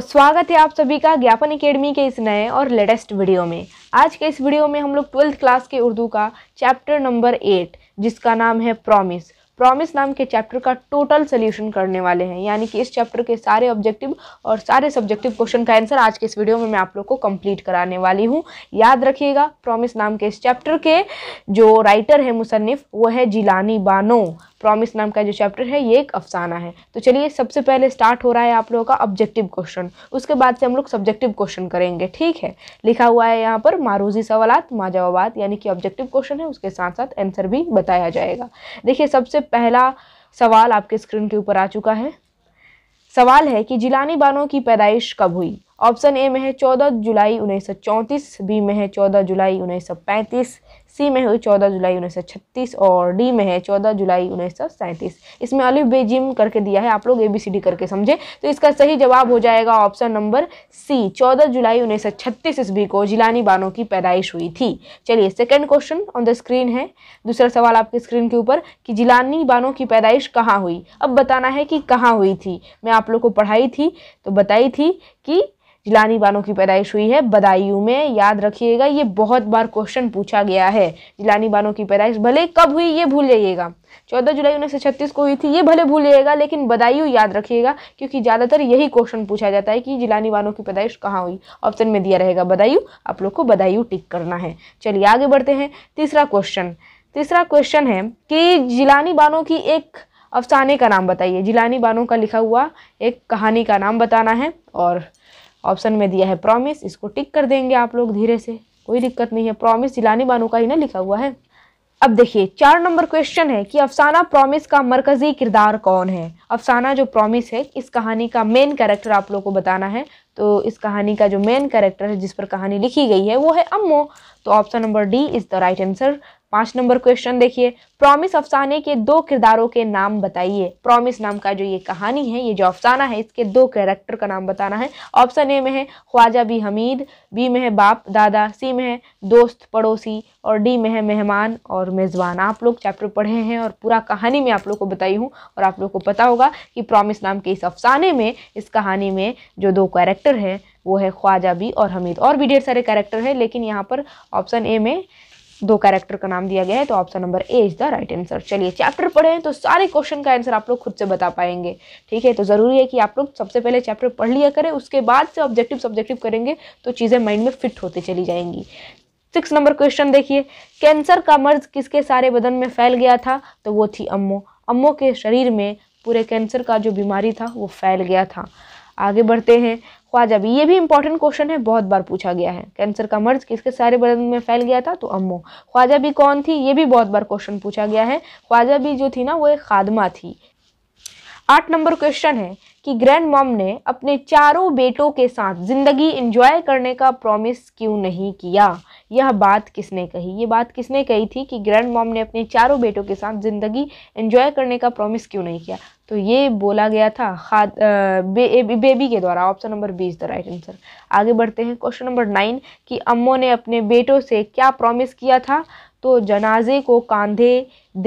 स्वागत है आप सभी का ज्ञापन एकेडमी के इस नए और लेटेस्ट वीडियो में आज के इस वीडियो में हम लोग ट्वेल्थ क्लास के उर्दू का चैप्टर नंबर एट जिसका नाम है प्रॉमिस प्रॉमिस नाम के चैप्टर का टोटल सोल्यूशन करने वाले हैं यानी कि इस चैप्टर के सारे ऑब्जेक्टिव और सारे सब्जेक्टिव क्वेश्चन का आंसर आज के इस वीडियो में मैं आप लोग को कंप्लीट कराने वाली हूँ याद रखिएगा प्रॉमिस नाम के इस चैप्टर के जो राइटर है मुसनफ़ वो है जिलानी बानो प्रॉमिस नाम का जो चैप्टर है ये एक अफसाना है तो चलिए सबसे पहले स्टार्ट हो रहा है आप लोगों का ऑब्जेक्टिव क्वेश्चन उसके बाद से हम लोग सब्जेक्टिव क्वेश्चन करेंगे ठीक है लिखा हुआ है यहाँ पर मारूजी सवालत माजवाबाद यानी कि ऑब्जेक्टिव क्वेश्चन है उसके साथ साथ आंसर भी बताया जाएगा देखिए सबसे पहला सवाल आपके स्क्रीन के ऊपर आ चुका है सवाल है कि जिलानी बानो की पैदाइश कब हुई ऑप्शन ए में है चौदह जुलाई उन्नीस सौ बी में है चौदह जुलाई उन्नीस सौ सी में है चौदह जुलाई उन्नीस सौ छत्तीस और डी में है चौदह जुलाई उन्नीस सौ सैंतीस इसमें अलिफ बेजिम करके दिया है आप लोग ए बी सी डी करके समझे तो इसका सही जवाब हो जाएगा ऑप्शन नंबर सी चौदह जुलाई उन्नीस सौ छत्तीस ईस्वी को जिलानी बानो की पैदाइश हुई थी चलिए second question on the screen है दूसरा सवाल आपके स्क्रीन के ऊपर कि जिलानी बानो की पैदाइश कहाँ हुई अब बताना है कि कहाँ हुई थी मैं आप लोग को पढ़ाई थी तो बताई थी कि जिलानी बानो की पैदाइश हुई है बदायूं में याद रखिएगा ये बहुत बार क्वेश्चन पूछा गया है जिलानी बानो की पैदाइश भले कब हुई ये भूल जाइएगा चौदह जुलाई उन्नीस को हुई थी ये भले भूल जाइएगा लेकिन बदायूं याद रखिएगा क्योंकि ज़्यादातर यही क्वेश्चन पूछा जाता है कि जिलानी बानो की पैदाइश कहाँ हुई ऑप्शन में दिया रहेगा बदायूं आप लोग को बदायूं टिक करना है चलिए आगे बढ़ते हैं तीसरा क्वेश्चन तीसरा क्वेश्चन है कि जिलानी बानो की एक अफसाने का नाम बताइए जिलानी बानो का लिखा हुआ एक कहानी का नाम बताना है और ऑप्शन में दिया है प्रॉमिस इसको टिक कर देंगे आप लोग धीरे से कोई दिक्कत नहीं है प्रॉमिस जिलानी बानो का ही ना लिखा हुआ है अब देखिए चार नंबर क्वेश्चन है कि अफसाना प्रॉमिस का मरकजी किरदार कौन है अफसाना जो प्रॉमिस है इस कहानी का मेन कैरेक्टर आप लोग को बताना है तो इस कहानी का जो मेन कैरेक्टर है जिस पर कहानी लिखी गई है वो है अम्मो तो option number D is the right answer पांच नंबर क्वेश्चन देखिए प्रॉमिस अफसाने के दो किरदारों के नाम बताइए प्रॉमिस नाम का जो ये कहानी है ये जो अफसाना है इसके दो कैरेक्टर का नाम बताना है ऑप्शन ए में है ख्वाजा बी हमीद बी में है बाप दादा सी में है दोस्त पड़ोसी और डी में है मेहमान और मेज़बान आप लोग चैप्टर पढ़े हैं और पूरा कहानी मैं आप लोग को बताई हूँ और आप लोग को पता होगा कि प्रॉमिस नाम के इस अफसाने में इस कहानी में जो दो कैरेक्टर हैं वो है ख्वाजा बी और हमीद और भी ढेर सारे कैरेक्टर हैं लेकिन यहाँ पर ऑप्शन ए में दो कैरेक्टर का नाम दिया गया है तो option number A is the right answer चलिए चैप्टर पढ़े हैं तो सारे क्वेश्चन का आंसर आप लोग खुद से बता पाएंगे ठीक है तो ज़रूरी है कि आप लोग सबसे पहले चैप्टर पढ़ लिया करें उसके बाद से ऑब्जेक्टिव सब्जेक्टिव करेंगे तो चीज़ें माइंड में फिट होती चली जाएंगी सिक्स नंबर क्वेश्चन देखिए कैंसर का मर्ज किसके सारे बदन में फैल गया था तो वो थी अम्मो अम्मो के शरीर में पूरे कैंसर का जो बीमारी था वो फैल गया था आगे बढ़ते हैं ख्वाजाबी ये भी इंपॉर्टेंट क्वेश्चन है बहुत बार पूछा गया है कैंसर का मर्ज किसके सारे बदन में फैल गया था तो अम्मो ख्वाजा भी कौन थी ये भी बहुत बार क्वेश्चन पूछा गया है ख्वाजा भी जो थी ना वो एक खादमा थी आठ नंबर क्वेश्चन है कि ग्रैंड मॉम ने अपने चारों बेटों के साथ ज़िंदगी इंजॉय करने का प्रॉमिस क्यों नहीं किया यह बात किसने कही ये बात किसने कही थी कि ग्रैंड मॉम ने अपने चारों बेटों के साथ ज़िंदगी एंजॉय करने का प्रॉमिस क्यों नहीं किया तो ये बोला गया था खाद बे, बे, बेबी के द्वारा option number B is the right answer आगे बढ़ते हैं क्वेश्चन नंबर नाइन कि अम्मो ने अपने बेटों से क्या प्रॉमिस किया था तो जनाजे को कांधे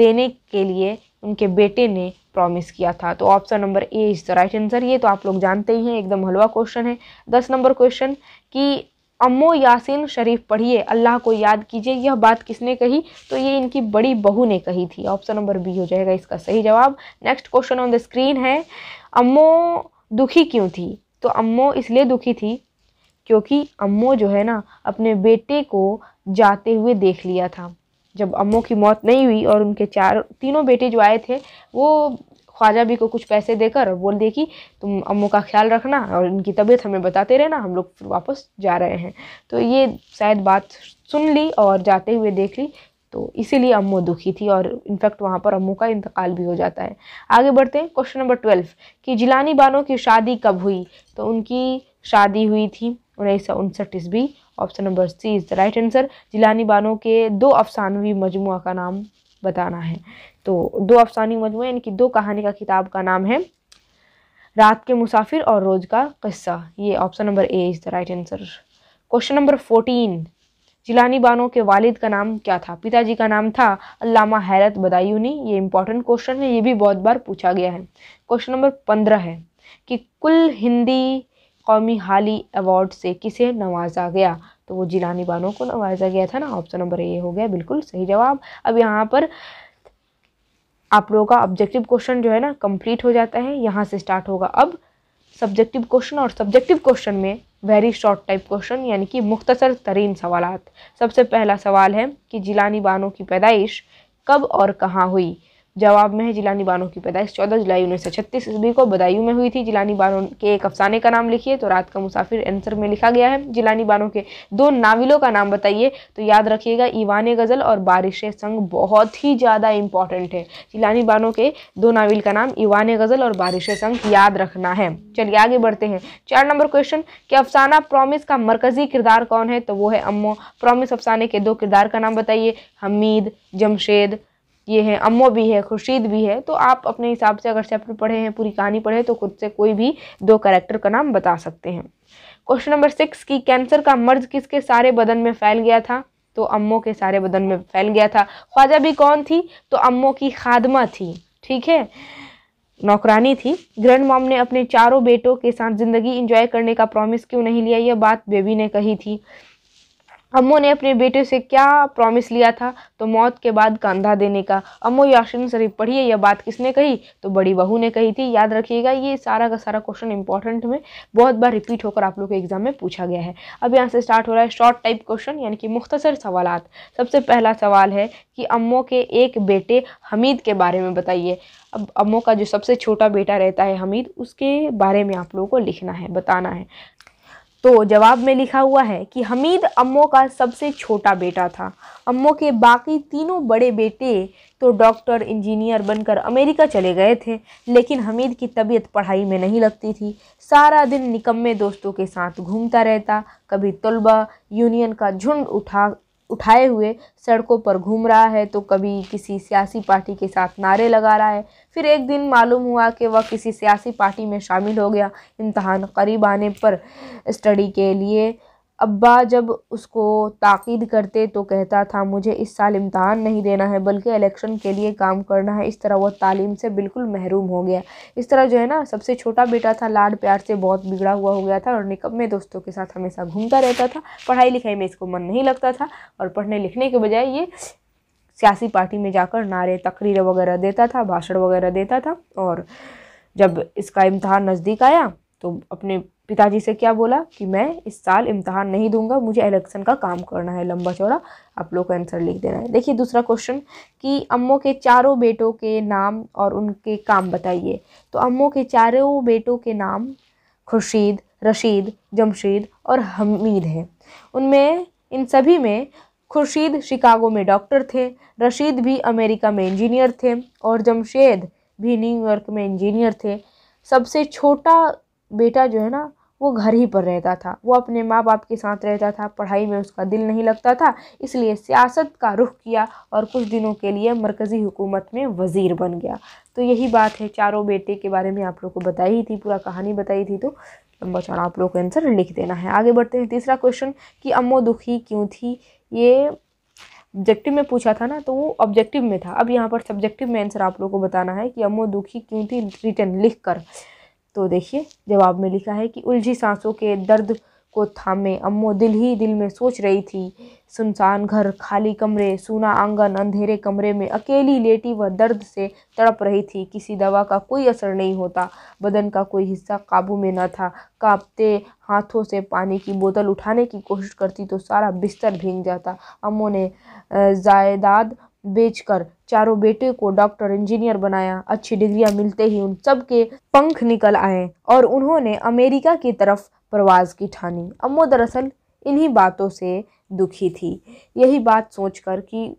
देने के लिए उनके बेटे ने प्रॉमिस किया था तो option number A is the right answer ये तो आप लोग जानते ही हैं एकदम हलवा क्वेश्चन है दस नंबर क्वेश्चन कि अम्मो यासिन शरीफ पढ़िए अल्लाह को याद कीजिए यह बात किसने कही तो ये इनकी बड़ी बहू ने कही थी ऑप्शन नंबर बी हो जाएगा इसका सही जवाब next question on the screen है अम्मो दुखी क्यों थी तो अम्मो इसलिए दुखी थी क्योंकि अम्मो जो है ना अपने बेटे को जाते हुए देख लिया था जब अम्मो की मौत नहीं हुई और उनके चार तीनों बेटे जो आए थे वो ख्वाजा भी को कुछ पैसे देकर और बोल दिए कि तुम अम्मू का ख्याल रखना और इनकी तबीयत हमें बताते रहना हम लोग फिर वापस जा रहे हैं तो ये शायद बात सुन ली और जाते हुए देख ली तो इसीलिए अम्मू दुखी थी और इनफैक्ट वहाँ पर अम्मू का इंतकाल भी हो जाता है आगे बढ़ते हैं क्वेश्चन नंबर ट्वेल्व कि जिलानी बानो की शादी कब हुई तो उनकी शादी हुई थी उन्नीस सौ उनसठ ईस्वी option number C is the right answer Jilani Bano के दो अफसानवी मजमु का नाम बताना है तो दो अफसानी मजमू इनकी दो कहानी का किताब का नाम है रात के मुसाफिर और रोज़ का किस्सा ये option number A is the right answer question number fourteen Jilani Bano के वालिद का नाम क्या था पिताजी का नाम था अल्लामा हैरत बदायूनी ये इंपॉर्टेंट क्वेश्चन है ये भी बहुत बार पूछा गया है क्वेश्चन नंबर पंद्रह है कि कुल हिंदी कौमी हाली अवार्ड से किसे नवाजा गया तो वो जिलानी बानो को नवाजा गया था ना ऑप्शन नंबर ए हो गया बिल्कुल सही जवाब अब यहाँ पर आप लोगों का ऑब्जेक्टिव क्वेश्चन जो है ना कंप्लीट हो जाता है यहाँ से स्टार्ट होगा अब सब्जेक्टिव क्वेश्चन और सब्जेक्टिव क्वेश्चन में वेरी शॉर्ट टाइप क्वेश्चन यानी कि मुख्तसर तरीन सवाल सबसे पहला सवाल है कि जिलानी बानों की पैदाइश कब और कहाँ हुई जवाब में है जिलानी बानो की पैदाइश चौदह जुलाई उन्नीस सौ छत्तीस ईस्वी को बदायूं में हुई थी जिलानी बानो के एक अफसाने का नाम लिखिए तो रात का मुसाफिर आंसर में लिखा गया है जिलानी बानो के दो नाविलों का नाम बताइए तो याद रखिएगा ईवान गज़ल और बारिश संग बहुत ही ज़्यादा इंपॉर्टेंट है जिलानी बानो के दो नाविल का नाम ईवान गज़ल और बारिश संग याद रखना है चलिए आगे बढ़ते हैं चार नंबर क्वेश्चन कि अफसाना प्रोमिस का मरकजी किरदार कौन है तो वो है अम्मो प्रोमिस अफसाने के दो किरदार का नाम बताइए हमीद जमशेद ये है अम्मो भी है खुर्शीद भी है तो आप अपने हिसाब से अगर चैप्टर पढ़े हैं पूरी कहानी पढ़े तो खुद से कोई भी दो करेक्टर का नाम बता सकते हैं क्वेश्चन नंबर सिक्स की कैंसर का मर्ज किसके सारे बदन में फैल गया था तो अम्मो के सारे बदन में फैल गया था ख्वाजा भी कौन थी तो अम्मो की खादमा थी ठीक है नौकरानी थी ग्रैंड मॉम ने अपने चारों बेटों के साथ ज़िंदगी इंजॉय करने का प्रॉमिस क्यों नहीं लिया यह बात बेबी ने कही थी अम्मो ने अपने बेटे से क्या प्रॉमिस लिया था तो मौत के बाद कंधा देने का अम्मो यासिन शरीफ पढ़िए यह बात किसने कही तो बड़ी बहू ने कही थी याद रखिएगा ये सारा का सारा क्वेश्चन इंपॉर्टेंट में बहुत बार रिपीट होकर आप लोग के एग्जाम में पूछा गया है अब यहाँ से स्टार्ट हो रहा है शॉर्ट टाइप क्वेश्चन यानी कि मुख्तसर सवाल सबसे पहला सवाल है कि अम्मो के एक बेटे हमीद के बारे में बताइए अब अम्मो का जो सबसे छोटा बेटा रहता है हमीद उसके बारे में आप लोगों को लिखना है बताना है तो जवाब में लिखा हुआ है कि हमीद अम्मो का सबसे छोटा बेटा था अम्मो के बाकी तीनों बड़े बेटे तो डॉक्टर इंजीनियर बनकर अमेरिका चले गए थे लेकिन हमीद की तबीयत पढ़ाई में नहीं लगती थी सारा दिन निकम्मे दोस्तों के साथ घूमता रहता कभी तलबा यूनियन का झुंड उठा उठाए हुए सड़कों पर घूम रहा है तो कभी किसी सियासी पार्टी के साथ नारे लगा रहा है फिर एक दिन मालूम हुआ कि वह किसी सियासी पार्टी में शामिल हो गया इम्तहान करीब आने पर स्टडी के लिए अब्बा जब उसको ताक़द करते तो कहता था मुझे इस साल इम्तहान नहीं देना है बल्कि इलेक्शन के लिए काम करना है इस तरह वह तालीम से बिल्कुल महरूम हो गया इस तरह जो है ना सबसे छोटा बेटा था लाड प्यार से बहुत बिगड़ा हुआ हो गया था और निकब में दोस्तों के साथ हमेशा घूमता रहता था पढ़ाई लिखाई में इसको मन नहीं लगता था और पढ़ने लिखने के बजाय ये सियासी पार्टी में जाकर नारे तकरीर वगैरह देता था भाषण वगैरह देता था और जब इसका इम्तहान नज़दीक आया तो अपने पिताजी से क्या बोला कि मैं इस साल इम्तहान नहीं दूंगा मुझे इलेक्शन का काम करना है लंबा चौड़ा आप लोग को आंसर लिख देना है देखिए दूसरा क्वेश्चन कि अम्मो के चारों बेटों के नाम और उनके काम बताइए तो अम्मो के चारों बेटों के नाम खुर्शीद रशीद जमशीद और हमीद हैं उनमें इन सभी में खुर्शीद शिकागो में डॉक्टर थे रशीद भी अमेरिका में इंजीनियर थे और जमशेद भी न्यूयॉर्क में इंजीनियर थे सबसे छोटा बेटा जो है ना वो घर ही पर रहता था वो अपने माँ बाप के साथ रहता था पढ़ाई में उसका दिल नहीं लगता था इसलिए सियासत का रुख किया और कुछ दिनों के लिए मरकज़ी हुकूमत में वज़ीर बन गया तो यही बात है चारों बेटे के बारे में आप लोग को बताई थी पूरा कहानी बताई थी तो नंबर चार आप लोग को आंसर लिख देना है आगे बढ़ते हैं तीसरा क्वेश्चन कि अम्मो दुखी क्यों थी ये ऑब्जेक्टिव में पूछा था ना तो वो ऑब्जेक्टिव में था अब यहाँ पर सब्जेक्टिव में आंसर आप लोगों को बताना है कि अमो दुखी क्यों थी रिटर्न लिख कर तो देखिए जवाब में लिखा है कि उलझी सांसों के दर्द को थामे अम्मो दिल ही दिल में सोच रही थी सुनसान घर खाली कमरे सूना आंगन अंधेरे कमरे में अकेली लेटी वह दर्द से तड़प रही थी किसी दवा का कोई असर नहीं होता बदन का कोई हिस्सा काबू में न था कांपते हाथों से पानी की बोतल उठाने की कोशिश करती तो सारा बिस्तर भींग जाता अम्मो ने जायदाद बेचकर चारों बेटे को डॉक्टर इंजीनियर बनाया अच्छी डिग्रियां मिलते ही उन सब के पंख निकल आए और उन्होंने अमेरिका की तरफ परवाज़ की ठानी अम्मो दरअसल इन्हीं बातों से दुखी थी यही बात सोचकर कि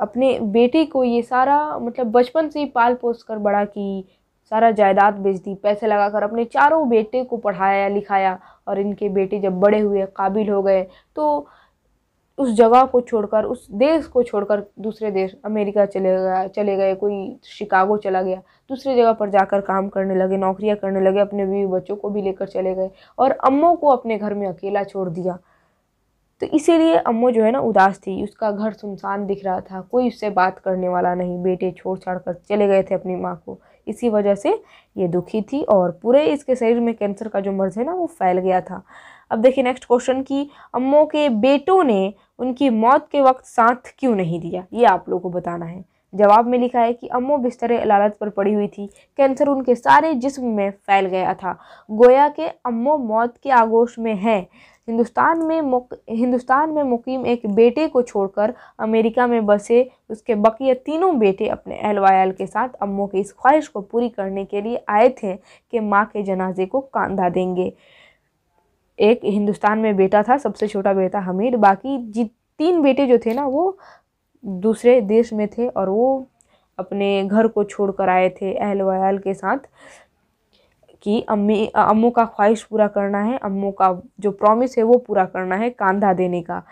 अपने बेटे को ये सारा मतलब बचपन से ही पाल पोस कर बड़ा की सारा जायदाद बेच दी पैसे लगाकर अपने चारों बेटे को पढ़ाया लिखाया और इनके बेटे जब बड़े हुए काबिल हो गए तो उस जगह को छोड़कर उस देश को छोड़कर दूसरे देश अमेरिका चले गया चले गए कोई शिकागो चला गया दूसरे जगह पर जाकर काम करने लगे नौकरियां करने लगे अपने बीवी बच्चों को भी लेकर चले गए और अम्मो को अपने घर में अकेला छोड़ दिया तो इसीलिए अम्मो जो है ना उदास थी उसका घर सुनसान दिख रहा था कोई उससे बात करने वाला नहीं बेटे छोड़ छाड़ कर चले गए थे अपनी माँ को इसी वजह से ये दुखी थी और पूरे इसके शरीर में कैंसर का जो मर्ज है ना वो फैल गया था अब देखिए नेक्स्ट क्वेश्चन कि अम्मो के बेटों ने उनकी मौत के वक्त साथ क्यों नहीं दिया ये आप लोगों को बताना है जवाब में लिखा है कि अम्मो बिस्तर अलालत पर पड़ी हुई थी कैंसर उनके सारे जिस्म में फैल गया था गोया के अम्मो मौत के आगोश में है हिंदुस्तान में मुक हिंदुस्तान में मुकीम एक बेटे को छोड़कर अमेरिका में बसे उसके बकिया तीनों बेटे अपने अहल के साथ अम्मो की इस ख्वाहिश को पूरी करने के लिए आए थे कि माँ के जनाजे को कांधा देंगे एक हिंदुस्तान में बेटा था सबसे छोटा बेटा हमीद बाकी जी तीन बेटे जो थे ना वो दूसरे देश में थे और वो अपने घर को छोड़ कर आए थे अहल वयाल के साथ कि अम्मी अम्मू का ख्वाहिश पूरा करना है अम्मू का जो प्रॉमिस है वो पूरा करना है कांधा देने का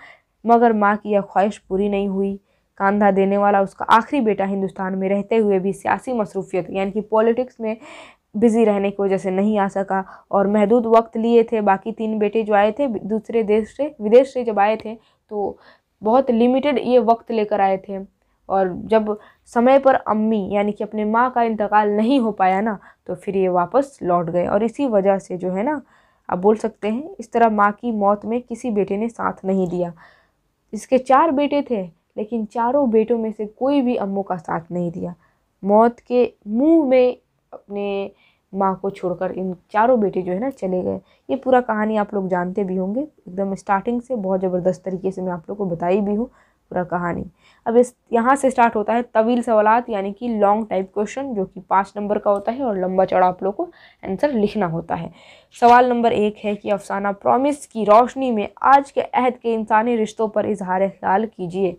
मगर माँ की यह ख्वाहिश पूरी नहीं हुई कांधा देने वाला उसका आखिरी बेटा हिंदुस्तान में रहते हुए भी सियासी मसरूफियत यानी कि पॉलिटिक्स में बिज़ी रहने की वजह से नहीं आ सका और महदूद वक्त लिए थे बाकी तीन बेटे जो आए थे दूसरे देश से विदेश से जब आए थे तो बहुत लिमिटेड ये वक्त लेकर आए थे और जब समय पर अम्मी यानी कि अपने माँ का इंतकाल नहीं हो पाया ना तो फिर ये वापस लौट गए और इसी वजह से जो है ना आप बोल सकते हैं इस तरह माँ की मौत में किसी बेटे ने साथ नहीं दिया इसके चार बेटे थे लेकिन चारों बेटों में से कोई भी अम्मू का साथ नहीं दिया मौत के मुंह में अपने माँ को छोड़कर इन चारों बेटे जो है ना चले गए ये पूरा कहानी आप लोग जानते भी होंगे एकदम स्टार्टिंग से बहुत ज़बरदस्त तरीके से मैं आप लोग को बताई भी हूँ पूरा कहानी अब इस यहाँ से स्टार्ट होता है तवील सवालत यानी कि लॉन्ग टाइप क्वेश्चन जो कि पाँच नंबर का होता है और लंबा चौड़ा आप लोग को आंसर लिखना होता है सवाल नंबर एक है कि अफसाना प्रॉमिस की रोशनी में आज के अहद के इंसानी रिश्तों पर इजहार ख्याल कीजिए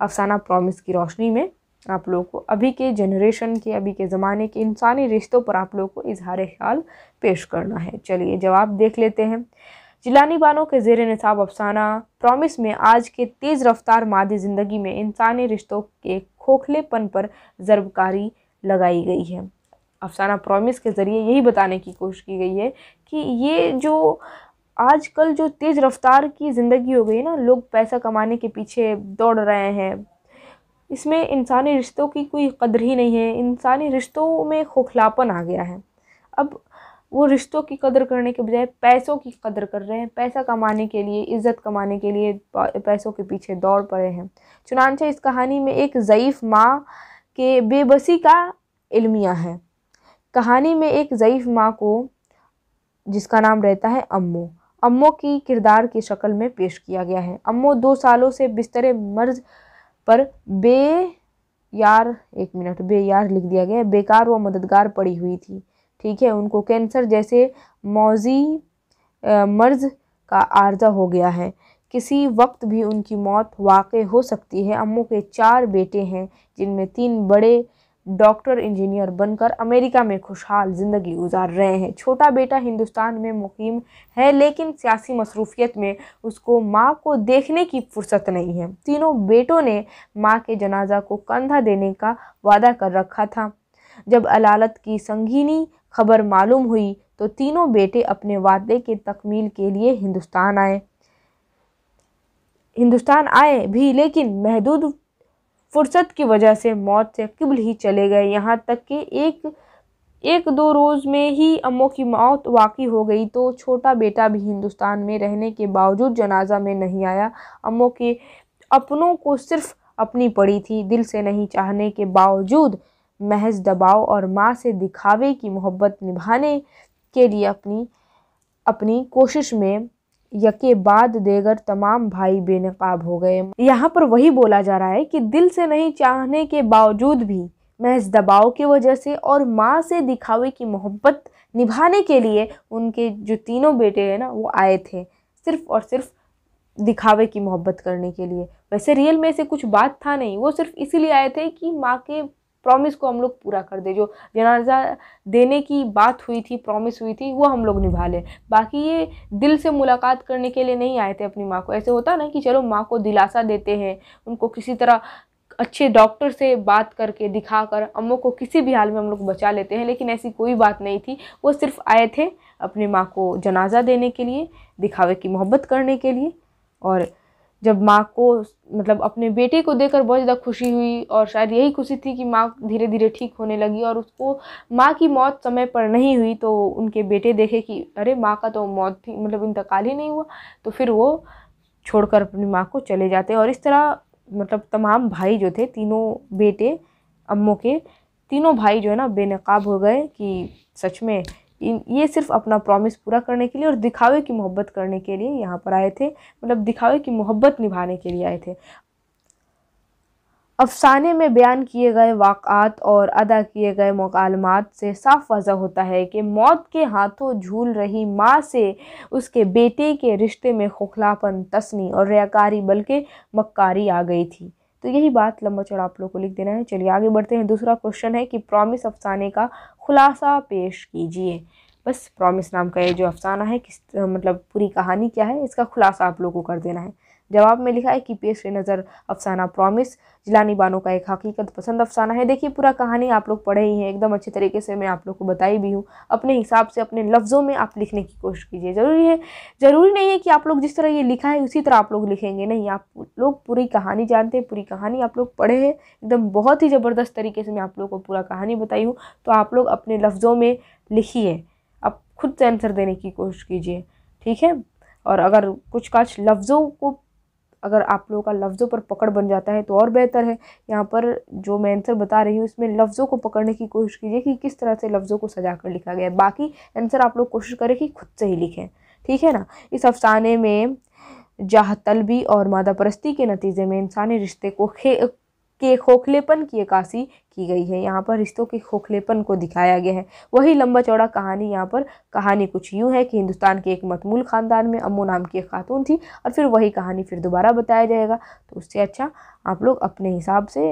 अफसाना प्रॉमिस की रोशनी में आप लोग को अभी के जनरेशन के अभी के ज़माने के इंसानी रिश्तों पर आप लोग को इजहार ख्याल पेश करना है चलिए जवाब देख लेते हैं जिलानी बानो के जेर नसाब अफसाना प्रॉमिस में आज के तेज़ रफ्तार मादी ज़िंदगी में इंसानी रिश्तों के खोखलेपन पर जरबकारी लगाई गई है अफसाना प्रॉमिस के ज़रिए यही बताने की कोशिश की गई है कि ये जो आजकल जो तेज़ रफ्तार की ज़िंदगी हो गई है ना लोग पैसा कमाने के पीछे दौड़ रहे हैं इसमें इंसानी रिश्तों की कोई कदर ही नहीं है इंसानी रिश्तों में खोखलापन आ गया है अब वो रिश्तों की कदर करने के बजाय पैसों की कदर कर रहे हैं पैसा कमाने के लिए इज़्ज़त कमाने के लिए पैसों के पीछे दौड़ पड़े हैं चुनानचे इस कहानी में एक ज़यीफ़ माँ के बेबसी का इल्मिया है कहानी में एक ज़यीफ़ माँ को जिसका नाम रहता है अम्मो अम्मो की किरदार की शक्ल में पेश किया गया है अम्मो दो सालों से बिस्तर मर्ज पर बे यार एक मिनट बे यार लिख दिया गया है बेकार व मददगार पड़ी हुई थी ठीक है उनको कैंसर जैसे मौजी मर्ज का आर्जा हो गया है किसी वक्त भी उनकी मौत वाक़ हो सकती है अम्मू के चार बेटे हैं जिनमें तीन बड़े डॉक्टर इंजीनियर बनकर अमेरिका में खुशहाल ज़िंदगी गुजार रहे हैं छोटा बेटा हिंदुस्तान में मुकीम है लेकिन सियासी मसरूफियत में उसको माँ को देखने की फुर्सत नहीं है तीनों बेटों ने माँ के जनाजा को कंधा देने का वादा कर रखा था जब अलालत की संगीनी खबर मालूम हुई तो तीनों बेटे अपने वादे के तकमील के लिए हिंदुस्तान आए हिंदुस्तान आए भी लेकिन महदूद फुर्सत की वजह से मौत से किबल ही चले गए यहाँ तक कि एक एक दो रोज़ में ही अम्मो की मौत वाकई हो गई तो छोटा बेटा भी हिंदुस्तान में रहने के बावजूद जनाजा में नहीं आया अम्मो के अपनों को सिर्फ अपनी पड़ी थी दिल से नहीं चाहने के बावजूद महज दबाव और माँ से दिखावे की मोहब्बत निभाने के लिए अपनी अपनी कोशिश में यके बाद देगर तमाम भाई बेनकाब हो गए यहाँ पर वही बोला जा रहा है कि दिल से नहीं चाहने के बावजूद भी महज दबाव की वजह से और माँ से दिखावे की मोहब्बत निभाने के लिए उनके जो तीनों बेटे हैं ना वो आए थे सिर्फ और सिर्फ दिखावे की मोहब्बत करने के लिए वैसे रियल में से कुछ बात था नहीं वो सिर्फ इसीलिए आए थे कि माँ के प्रॉमिस को हम लोग पूरा कर दे जो जनाजा देने की बात हुई थी प्रॉमिस हुई थी वो हम लोग निभा लें बाकी ये दिल से मुलाकात करने के लिए नहीं आए थे अपनी माँ को ऐसे होता ना कि चलो माँ को दिलासा देते हैं उनको किसी तरह अच्छे डॉक्टर से बात करके दिखा कर अम्मो को किसी भी हाल में हम लोग बचा लेते हैं लेकिन ऐसी कोई बात नहीं थी वो सिर्फ आए थे अपनी माँ को जनाजा देने के लिए दिखावे की मोहब्बत करने के लिए और जब माँ को मतलब अपने बेटे को देखकर बहुत ज़्यादा खुशी हुई और शायद यही खुशी थी कि माँ धीरे धीरे ठीक होने लगी और उसको माँ की मौत समय पर नहीं हुई तो उनके बेटे देखे कि अरे माँ का तो मौत थी मतलब इंतकाल ही नहीं हुआ तो फिर वो छोड़कर अपनी माँ को चले जाते और इस तरह मतलब तमाम भाई जो थे तीनों बेटे अम्मों के तीनों भाई जो है ना बेनकाब हो गए कि सच में ये सिर्फ अपना प्रॉमिस पूरा करने के लिए और दिखावे की मोहब्बत करने के लिए यहाँ पर आए थे मतलब दिखावे की मोहब्बत निभाने के लिए आए थे अफसाने में बयान किए गए वाक़ात और अदा किए गए मकालमात से साफ वजह होता है कि मौत के हाथों झूल रही माँ से उसके बेटे के रिश्ते में खोखलापन तस्नी और रयाकारी बल्कि मक्कारी आ गई थी तो यही बात लंबा चौड़ा आप लोग को लिख देना है चलिए आगे बढ़ते हैं दूसरा क्वेश्चन है कि प्रॉमिस अफसाने का खुलासा पेश कीजिए बस प्रॉमिस नाम का ये जो अफसाना है किस मतलब पूरी कहानी क्या है इसका खुलासा आप लोगों को कर देना है जवाब में लिखा है कि पेश नज़र अफसाना प्रॉमिस जिलानी बानो का एक हकीकत पसंद अफसाना है देखिए पूरा कहानी आप लोग पढ़े ही हैं एकदम अच्छे तरीके से मैं आप लोग को बताई भी हूँ अपने हिसाब से अपने लफ्ज़ों में आप लिखने की कोशिश कीजिए ज़रूरी है ज़रूरी नहीं है कि आप लोग जिस तरह ये लिखा है उसी तरह आप लोग लिखेंगे नहीं आप लोग पूरी कहानी जानते हैं पूरी कहानी आप लोग पढ़े हैं एकदम बहुत ही ज़बरदस्त तरीके से मैं आप लोग को पूरा कहानी बताई हूँ तो आप लोग अपने लफ्ज़ों में लिखिए आप खुद से आंसर देने की कोशिश कीजिए ठीक है और अगर कुछ काश लफ्ज़ों को अगर आप लोगों का लफ्ज़ों पर पकड़ बन जाता है तो और बेहतर है यहाँ पर जो मैं आंसर बता रही हूँ इसमें लफ्ज़ों को पकड़ने की कोशिश कीजिए कि किस तरह से लफ्ज़ों को सजा कर लिखा गया है बाकी आंसर आप लोग कोशिश करें कि खुद से ही लिखें ठीक है ना इस अफसाने में जाह तलबी और मादा परस्ती के नतीजे में इंसानी रिश्ते को खे के खोखलेपन की अक्सी की गई है यहाँ पर रिश्तों के खोखलेपन को दिखाया गया है वही लंबा चौड़ा कहानी यहाँ पर कहानी कुछ यूँ है कि हिंदुस्तान के एक मतमूल ख़ानदान में अम्मू नाम की एक खातून थी और फिर वही कहानी फिर दोबारा बताया जाएगा तो उससे अच्छा आप लोग अपने हिसाब से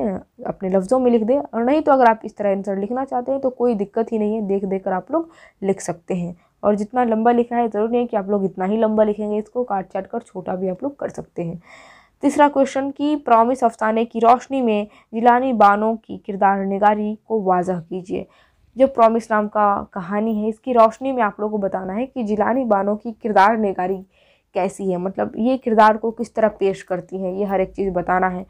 अपने लफ्ज़ों में लिख दें और नहीं तो अगर आप इस तरह आंसर लिखना चाहते हैं तो कोई दिक्कत ही नहीं है देख देख कर आप लोग लिख सकते हैं और जितना लंबा लिखना है जरूरी नहीं है कि आप लोग इतना ही लंबा लिखेंगे इसको काट चाट कर छोटा भी आप लोग कर सकते हैं तीसरा क्वेश्चन की प्रॉमिस अफसाने की रोशनी में जिलानी बानो की किरदार निगारी को वाजह कीजिए जो प्रॉमिस नाम का कहानी है इसकी रोशनी में आप लोगों को बताना है कि जिलानी बानो की किरदार निगारी कैसी है मतलब ये किरदार को किस तरह पेश करती हैं ये हर एक चीज़ बताना है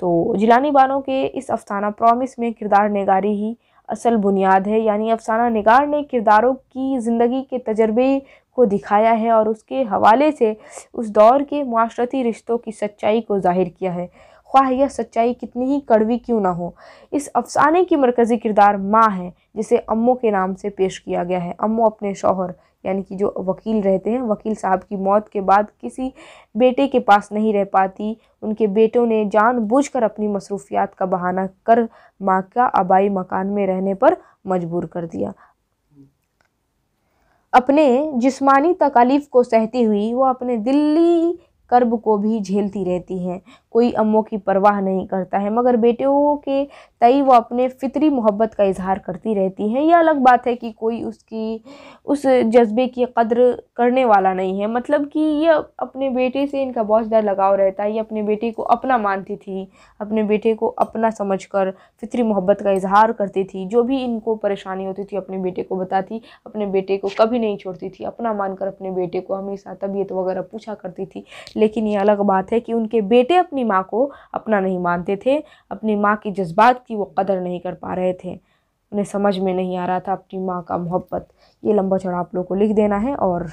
तो जिलानी बानो के इस अफसाना प्रॉमिस में किरदार निगारी ही असल बुनियाद है यानी अफसाना निगार ने किरदारों की ज़िंदगी के तजर्बे को दिखाया है और उसके हवाले से उस दौर के माशरती रिश्तों की सच्चाई को जाहिर किया है ख्वाह यह सच्चाई कितनी ही कड़वी क्यों ना हो इस अफसाने की मरकज़ी किरदार माँ है जिसे अम्मो के नाम से पेश किया गया है अम्मो अपने शौहर यानी कि जो वकील रहते हैं वकील साहब की मौत के बाद किसी बेटे के पास नहीं रह पाती उनके बेटों ने जानबूझकर अपनी मसरूफियात का बहाना कर माँ का आबाई मकान में रहने पर मजबूर कर दिया अपने जिस्मानी तकालीफ़ को सहती हुई वह अपने दिल्ली कर्ब को भी झेलती रहती हैं कोई अम्मों की परवाह नहीं करता है मगर बेटों के तई वो अपने फितरी मोहब्बत का इजहार करती रहती हैं यह अलग बात है कि कोई उसकी उस जज्बे की कदर करने वाला नहीं है मतलब कि यह अपने बेटे से इनका बहुत ज़्यादा लगाव रहता है यह अपने बेटे को अपना मानती थी अपने बेटे को अपना समझ कर फितरी मोहब्बत का इजहार करती थी जो भी इनको परेशानी होती थी अपने बेटे को बताती अपने बेटे को कभी नहीं छोड़ती थी अपना मानकर अपने बेटे को हमेशा तबीयत वगैरह पूछा करती थी लेकिन यह अलग बात है कि उनके बेटे अपनी माँ को अपना नहीं मानते थे अपनी माँ के जज्बात की वो कदर नहीं कर पा रहे थे उन्हें समझ में नहीं आ रहा था अपनी माँ का मोहब्बत ये लंबा चौड़ा आप लोग को लिख देना है और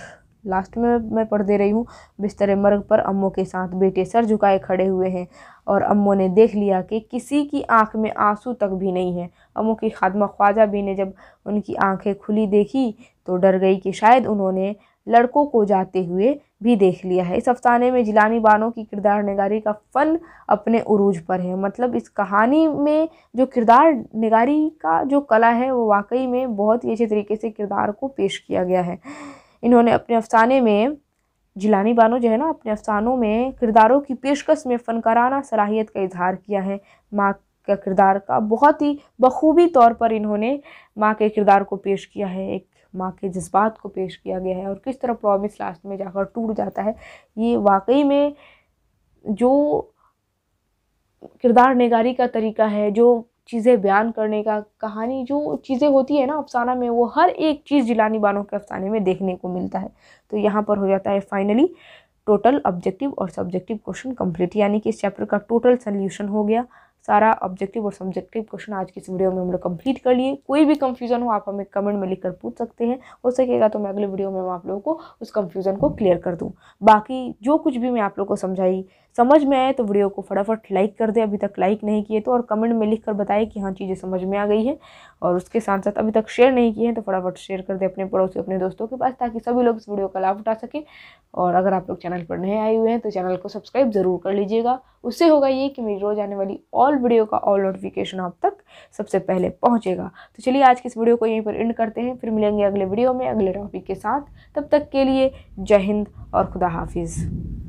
लास्ट में मैं पढ़ दे रही हूँ बिस्तर मर्ग पर अम्मों के साथ बेटे सर झुकाए खड़े हुए हैं और अम्मों ने देख लिया कि किसी की आंख में आंसू तक भी नहीं है अम्मों की खादमा ख्वाजा भी ने जब उनकी आंखें खुली देखी तो डर गई कि शायद उन्होंने लड़कों को जाते हुए भी देख लिया है इस अफसाने में जिलानी बानो की किरदार निगारी का फन अपने उरूज पर है मतलब इस कहानी में जो किरदार निगारी का जो कला है वो वाकई में बहुत ही अच्छे तरीके से किरदार को पेश किया गया है इन्होंने अपने अफसाने में जिलानी बानो जो है ना अपने अफसानों में किरदारों की पेशकश में फ़नकाराना सलाहियत का इजहार किया है माँ का किरदार का बहुत ही बखूबी तौर पर इन्होंने माँ के किरदार को पेश किया है एक माँ के जज्बात को पेश किया गया है और किस तरह प्रॉमिस लास्ट में जाकर टूट जाता है ये वाकई में जो किरदार निगारी का तरीका है जो चीज़ें बयान करने का कहानी जो चीज़ें होती है ना अफसाना में वो हर एक चीज़ जिलानी बानों के अफसाने में देखने को मिलता है तो यहाँ पर हो जाता है फाइनली टोटल ऑब्जेक्टिव और सब्जेक्टिव क्वेश्चन कम्प्लीट यानी कि इस चैप्टर का टोटल सल्यूशन हो गया सारा ऑब्जेक्टिव और सब्जेक्टिव क्वेश्चन आज की इस वीडियो में हम लोग कंप्लीट कर लिए कोई भी कंफ्यूजन हो आप हमें कमेंट में लिखकर पूछ सकते हैं हो सकेगा तो मैं अगले वीडियो में आप लोगों को उस कंफ्यूजन को क्लियर कर दूँ बाकी जो कुछ भी मैं आप लोग को समझाई समझ में आए तो वीडियो को फटाफट लाइक कर दे अभी तक लाइक नहीं किए तो और कमेंट में लिख कर बताए कि हाँ चीज़ें समझ में आ गई है और उसके साथ साथ अभी तक शेयर नहीं किए हैं तो फटाफट शेयर कर दे अपने पड़ोसी अपने दोस्तों के पास ताकि सभी लोग इस वीडियो का लाभ उठा सकें और अगर आप लोग चैनल पर नए आए हुए हैं तो चैनल को सब्सक्राइब ज़रूर कर लीजिएगा उससे होगा ये कि मेरी रोज़ आने वाली ऑल वीडियो का ऑल नोटिफिकेशन आप तक सबसे पहले पहुंचेगा तो चलिए आज की इस वीडियो को यहीं पर एंड करते हैं फिर मिलेंगे अगले वीडियो में अगले टॉपिक के साथ तब तक के लिए जय हिंद और खुदा हाफिज़